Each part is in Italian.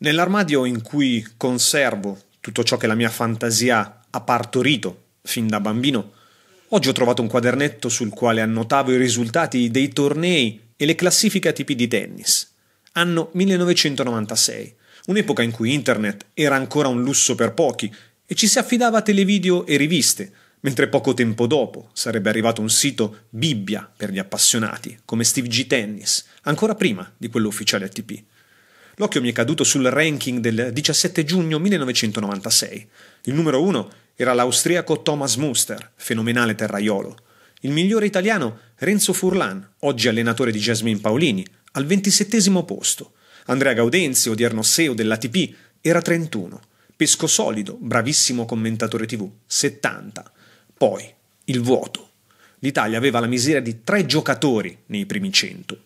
Nell'armadio in cui conservo tutto ciò che la mia fantasia ha partorito fin da bambino, oggi ho trovato un quadernetto sul quale annotavo i risultati dei tornei e le classifiche a tipi di tennis. Anno 1996, un'epoca in cui internet era ancora un lusso per pochi e ci si affidava a televideo e riviste, mentre poco tempo dopo sarebbe arrivato un sito Bibbia per gli appassionati, come Steve G. Tennis, ancora prima di quello ufficiale ATP. L'occhio mi è caduto sul ranking del 17 giugno 1996. Il numero uno era l'austriaco Thomas Muster, fenomenale terraiolo. Il migliore italiano Renzo Furlan, oggi allenatore di Jasmine Paolini, al 27 posto. Andrea Gaudenzio, odierno SEO dell'ATP, era 31. Pesco Solido, bravissimo commentatore TV, 70. Poi, il vuoto l'Italia aveva la miseria di tre giocatori nei primi 100.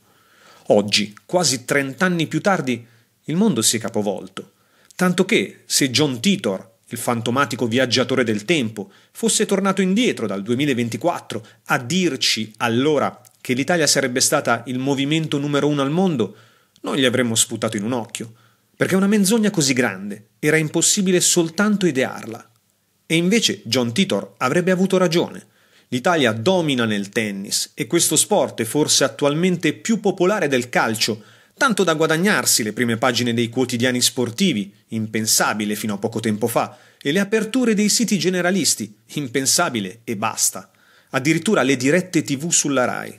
Oggi, quasi 30 anni più tardi, il mondo si è capovolto, tanto che se John Titor, il fantomatico viaggiatore del tempo, fosse tornato indietro dal 2024 a dirci allora che l'Italia sarebbe stata il movimento numero uno al mondo, noi gli avremmo sputato in un occhio, perché una menzogna così grande era impossibile soltanto idearla. E invece John Titor avrebbe avuto ragione. L'Italia domina nel tennis e questo sport è forse attualmente più popolare del calcio, tanto da guadagnarsi le prime pagine dei quotidiani sportivi, impensabile fino a poco tempo fa, e le aperture dei siti generalisti, impensabile e basta. Addirittura le dirette tv sulla RAI.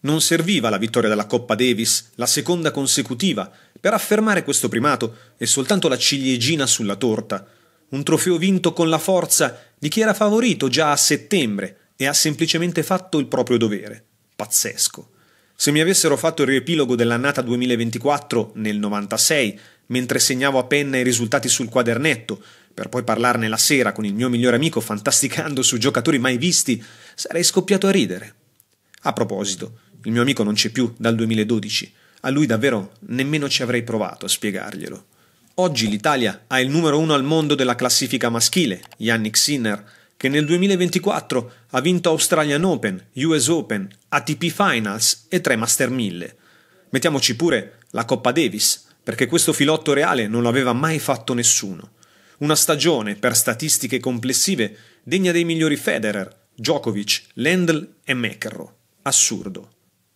Non serviva la vittoria della Coppa Davis, la seconda consecutiva, per affermare questo primato e soltanto la ciliegina sulla torta. Un trofeo vinto con la forza di chi era favorito già a settembre e ha semplicemente fatto il proprio dovere. Pazzesco. Se mi avessero fatto il riepilogo dell'annata 2024 nel 96, mentre segnavo a penna i risultati sul quadernetto, per poi parlarne la sera con il mio migliore amico fantasticando su giocatori mai visti, sarei scoppiato a ridere. A proposito, il mio amico non c'è più dal 2012, a lui davvero nemmeno ci avrei provato a spiegarglielo. Oggi l'Italia ha il numero uno al mondo della classifica maschile, Yannick Sinner, che nel 2024 ha vinto Australian Open, US Open, ATP Finals e tre Master 1000. Mettiamoci pure la Coppa Davis, perché questo filotto reale non lo aveva mai fatto nessuno. Una stagione, per statistiche complessive, degna dei migliori Federer, Djokovic, Lendl e McEnroe. Assurdo.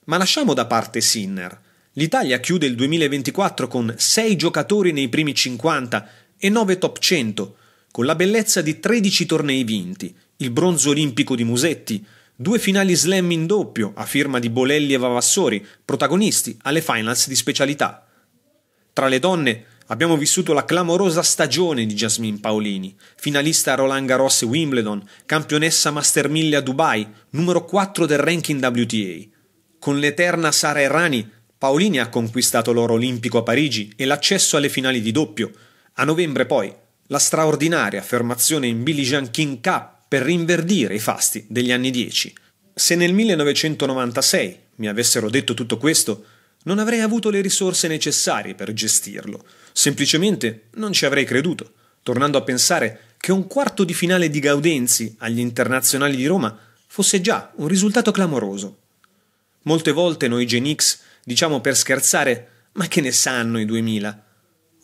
Ma lasciamo da parte Sinner. L'Italia chiude il 2024 con 6 giocatori nei primi 50 e 9 top 100, con la bellezza di 13 tornei vinti, il bronzo olimpico di Musetti, due finali slam in doppio a firma di Bolelli e Vavassori, protagonisti alle finals di specialità. Tra le donne abbiamo vissuto la clamorosa stagione di Jasmine Paolini, finalista a Roland Garros e Wimbledon, campionessa Master 1000 a Dubai, numero 4 del ranking WTA. Con l'eterna Sara Errani, Paolini ha conquistato l'oro olimpico a Parigi e l'accesso alle finali di doppio. A novembre poi la straordinaria affermazione in Billie Jean King Cup per rinverdire i fasti degli anni 10. Se nel 1996 mi avessero detto tutto questo, non avrei avuto le risorse necessarie per gestirlo. Semplicemente non ci avrei creduto, tornando a pensare che un quarto di finale di Gaudenzi agli internazionali di Roma fosse già un risultato clamoroso. Molte volte noi Genix diciamo per scherzare, ma che ne sanno i 2000?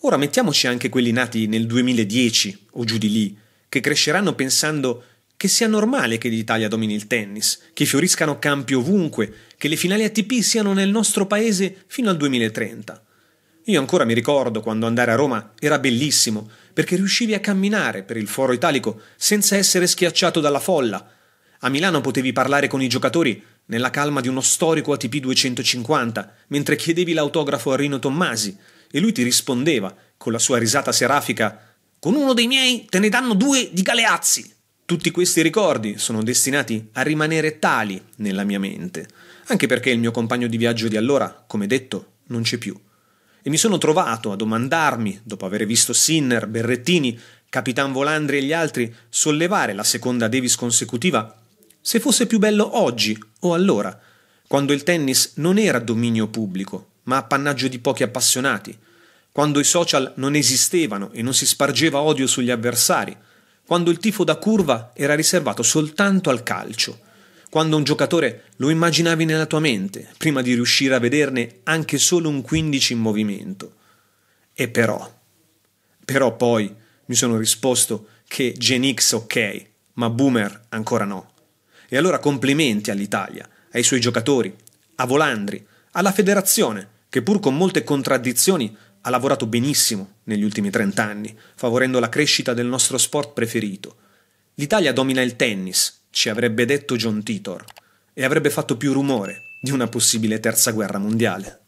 Ora mettiamoci anche quelli nati nel 2010 o giù di lì, che cresceranno pensando che sia normale che l'Italia domini il tennis, che fioriscano campi ovunque, che le finali ATP siano nel nostro paese fino al 2030. Io ancora mi ricordo quando andare a Roma era bellissimo, perché riuscivi a camminare per il foro italico senza essere schiacciato dalla folla. A Milano potevi parlare con i giocatori nella calma di uno storico ATP 250, mentre chiedevi l'autografo a Rino Tommasi, e lui ti rispondeva con la sua risata serafica «Con uno dei miei te ne danno due di galeazzi!» Tutti questi ricordi sono destinati a rimanere tali nella mia mente, anche perché il mio compagno di viaggio di allora, come detto, non c'è più. E mi sono trovato a domandarmi, dopo aver visto Sinner, Berrettini, Capitan Volandri e gli altri sollevare la seconda Davis consecutiva, se fosse più bello oggi o allora, quando il tennis non era dominio pubblico, ma appannaggio di pochi appassionati, quando i social non esistevano e non si spargeva odio sugli avversari, quando il tifo da curva era riservato soltanto al calcio, quando un giocatore lo immaginavi nella tua mente, prima di riuscire a vederne anche solo un 15 in movimento. E però, però poi mi sono risposto che Gen X ok, ma Boomer ancora no. E allora complimenti all'Italia, ai suoi giocatori, a Volandri, alla federazione, che pur con molte contraddizioni ha lavorato benissimo negli ultimi trent'anni, favorendo la crescita del nostro sport preferito. L'Italia domina il tennis, ci avrebbe detto John Titor, e avrebbe fatto più rumore di una possibile terza guerra mondiale.